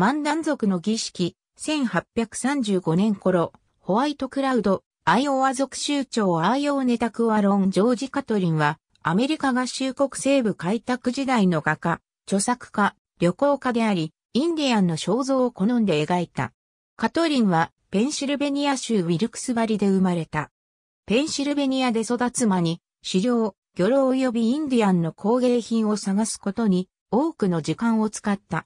万南族の儀式、1835年頃、ホワイトクラウド、アイオワ族州長アイオーネタクアロン・ジョージ・カトリンは、アメリカ合衆国西部開拓時代の画家、著作家、旅行家であり、インディアンの肖像を好んで描いた。カトリンは、ペンシルベニア州ウィルクスバリで生まれた。ペンシルベニアで育つ間に、狩猟、魚老及びインディアンの工芸品を探すことに、多くの時間を使った。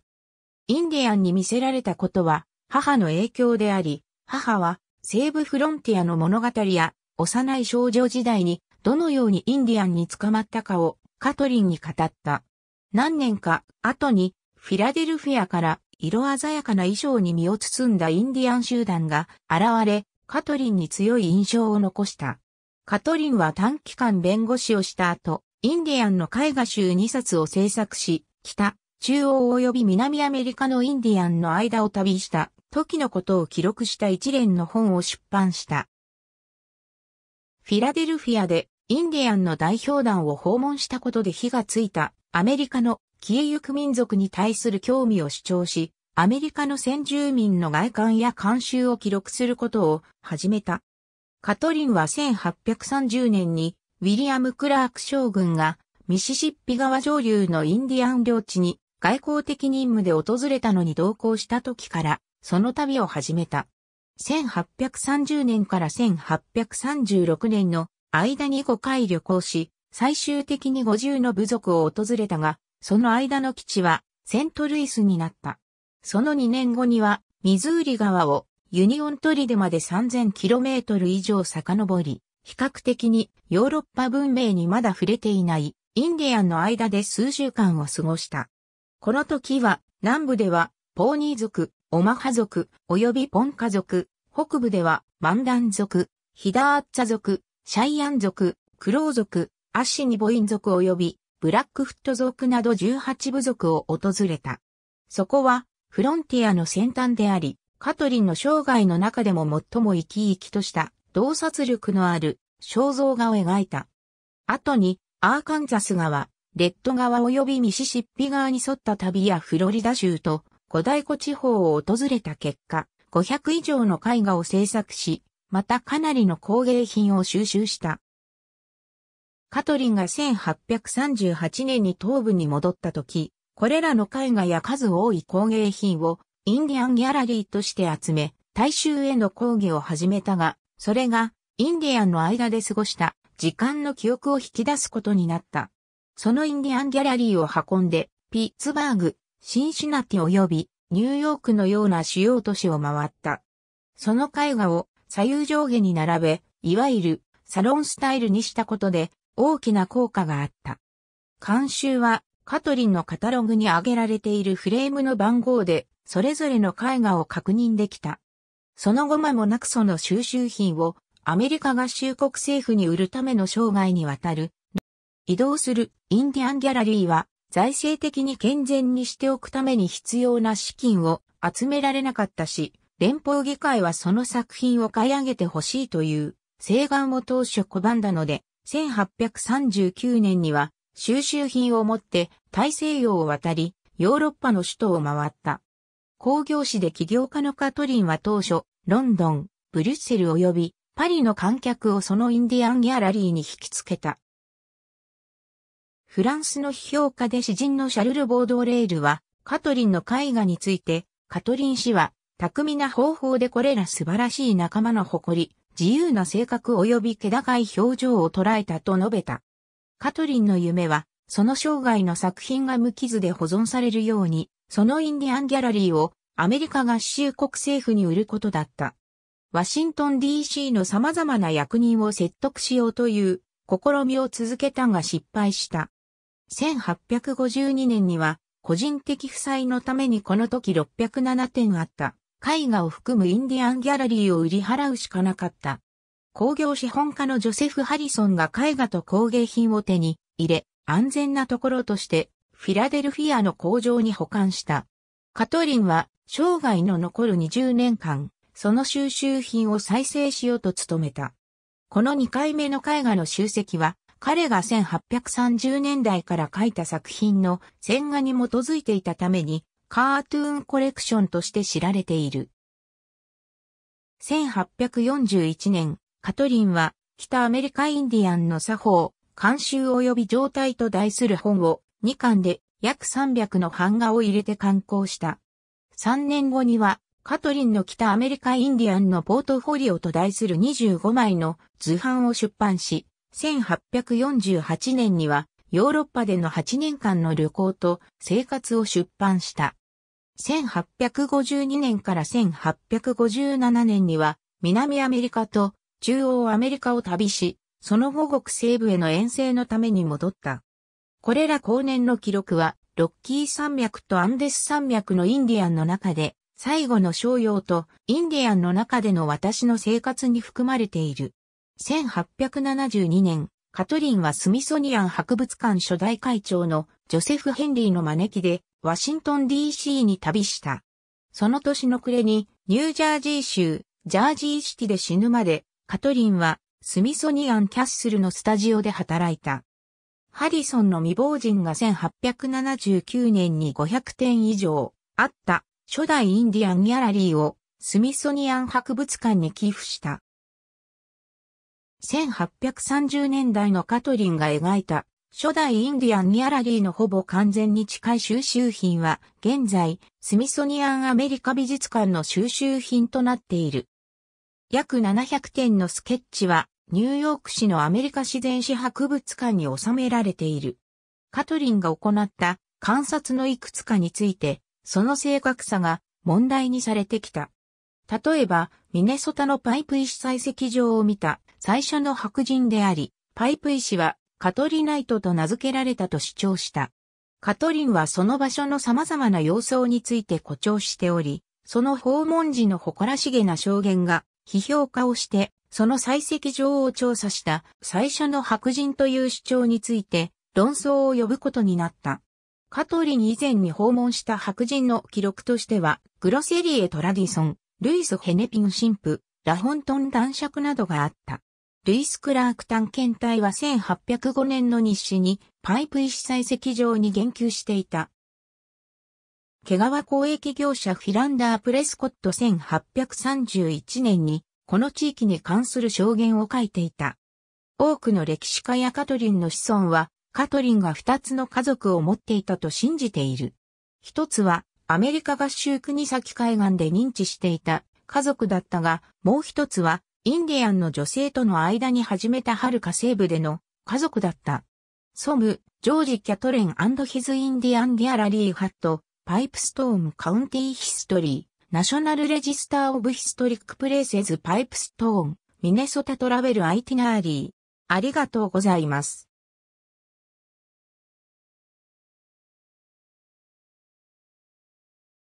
インディアンに見せられたことは母の影響であり、母は西部フロンティアの物語や幼い少女時代にどのようにインディアンに捕まったかをカトリンに語った。何年か後にフィラデルフィアから色鮮やかな衣装に身を包んだインディアン集団が現れ、カトリンに強い印象を残した。カトリンは短期間弁護士をした後、インディアンの絵画集2冊を制作し、北、中央及び南アメリカのインディアンの間を旅した時のことを記録した一連の本を出版した。フィラデルフィアでインディアンの代表団を訪問したことで火がついたアメリカの消えゆく民族に対する興味を主張し、アメリカの先住民の外観や慣習を記録することを始めた。カトリンは1830年にウィリアム・クラーク将軍がミシシッピ川上流のインディアン領地に外交的任務で訪れたのに同行した時から、その旅を始めた。1830年から1836年の間に5回旅行し、最終的に50の部族を訪れたが、その間の基地はセントルイスになった。その2年後には、ミズーリ川をユニオントリデまで 3000km 以上遡り、比較的にヨーロッパ文明にまだ触れていないインディアンの間で数週間を過ごした。この時は、南部では、ポーニー族、オマハ族、及びポンカ族、北部では、マンダン族、ヒダーッツァ族、シャイアン族、クロー族、アッシニボイン族及び、ブラックフット族など18部族を訪れた。そこは、フロンティアの先端であり、カトリンの生涯の中でも最も生き生きとした洞察力のある肖像画を描いた。後にアーカンザス川、レッド川及びミシシッピ川に沿った旅やフロリダ州と古代湖地方を訪れた結果、500以上の絵画を制作し、またかなりの工芸品を収集した。カトリンが1838年に東部に戻った時、これらの絵画や数多い工芸品をインディアンギャラリーとして集め、大衆への講義を始めたが、それがインディアンの間で過ごした時間の記憶を引き出すことになった。そのインディアンギャラリーを運んで、ピッツバーグ、シンシナティ及びニューヨークのような主要都市を回った。その絵画を左右上下に並べ、いわゆるサロンスタイルにしたことで大きな効果があった。監修はカトリンのカタログに挙げられているフレームの番号でそれぞれの絵画を確認できた。その後間もなくその収集品をアメリカ合衆国政府に売るための生涯にわたる移動するインディアンギャラリーは財政的に健全にしておくために必要な資金を集められなかったし、連邦議会はその作品を買い上げてほしいという請願を当初拒んだので、1839年には収集品を持って大西洋を渡り、ヨーロッパの首都を回った。工業士で起業家のカトリンは当初、ロンドン、ブリュッセル及びパリの観客をそのインディアンギャラリーに引きつけた。フランスの批評家で詩人のシャルル・ボードレールは、カトリンの絵画について、カトリン氏は、巧みな方法でこれら素晴らしい仲間の誇り、自由な性格及び気高い表情を捉えたと述べた。カトリンの夢は、その生涯の作品が無傷で保存されるように、そのインディアンギャラリーをアメリカ合衆国政府に売ることだった。ワシントン DC の様々な役人を説得しようという試みを続けたが失敗した。1852年には、個人的負債のためにこの時607点あった、絵画を含むインディアンギャラリーを売り払うしかなかった。工業資本家のジョセフ・ハリソンが絵画と工芸品を手に入れ、安全なところとして、フィラデルフィアの工場に保管した。カトリンは、生涯の残る20年間、その収集品を再生しようと努めた。この2回目の絵画の集積は、彼が1830年代から書いた作品の線画に基づいていたために、カートゥーンコレクションとして知られている。1841年、カトリンは、北アメリカインディアンの作法、監修及び状態と題する本を、2巻で約300の版画を入れて刊行した。3年後には、カトリンの北アメリカインディアンのポートフォリオと題する25枚の図版を出版し、1848年にはヨーロッパでの8年間の旅行と生活を出版した。1852年から1857年には南アメリカと中央アメリカを旅し、その後国西部への遠征のために戻った。これら後年の記録は、ロッキー山脈とアンデス山脈のインディアンの中で、最後の商用とインディアンの中での私の生活に含まれている。1872年、カトリンはスミソニアン博物館初代会長のジョセフ・ヘンリーの招きでワシントン DC に旅した。その年の暮れにニュージャージー州ジャージーシティで死ぬまでカトリンはスミソニアン・キャッスルのスタジオで働いた。ハリソンの未亡人が1879年に500点以上あった初代インディアンギャラリーをスミソニアン博物館に寄付した。1830年代のカトリンが描いた初代インディアンニャラリーのほぼ完全に近い収集品は、現在、スミソニアンアメリカ美術館の収集品となっている。約700点のスケッチは、ニューヨーク市のアメリカ自然史博物館に収められている。カトリンが行った観察のいくつかについて、その正確さが問題にされてきた。例えば、ミネソタのパイプ石採石場を見た最初の白人であり、パイプ医師はカトリナイトと名付けられたと主張した。カトリンはその場所の様々な様相について誇張しており、その訪問時の誇らしげな証言が批評家をして、その採石場を調査した最初の白人という主張について論争を呼ぶことになった。カトリン以前に訪問した白人の記録としては、グロセリエ・トラディソン、ルイス・ヘネピン神父、ラホントン男爵などがあった。ルイス・クラーク探検隊は1805年の日誌にパイプ石採石場に言及していた。毛皮交易業者フィランダー・プレスコット1831年にこの地域に関する証言を書いていた。多くの歴史家やカトリンの子孫はカトリンが二つの家族を持っていたと信じている。一つはアメリカ合衆国先海岸で認知していた家族だったが、もう一つはインディアンの女性との間に始めた遥か西部での家族だった。ソム、ジョージ・キャトレンヒズ・インディアン・ギャラリー・ハット、パイプストーム・カウンティ・ヒストリー、ナショナル・レジスター・オブ・ヒストリック・プレイセズ・パイプストーン、ミネソタ・トラベル・アイティナーリー。ありがとうございます。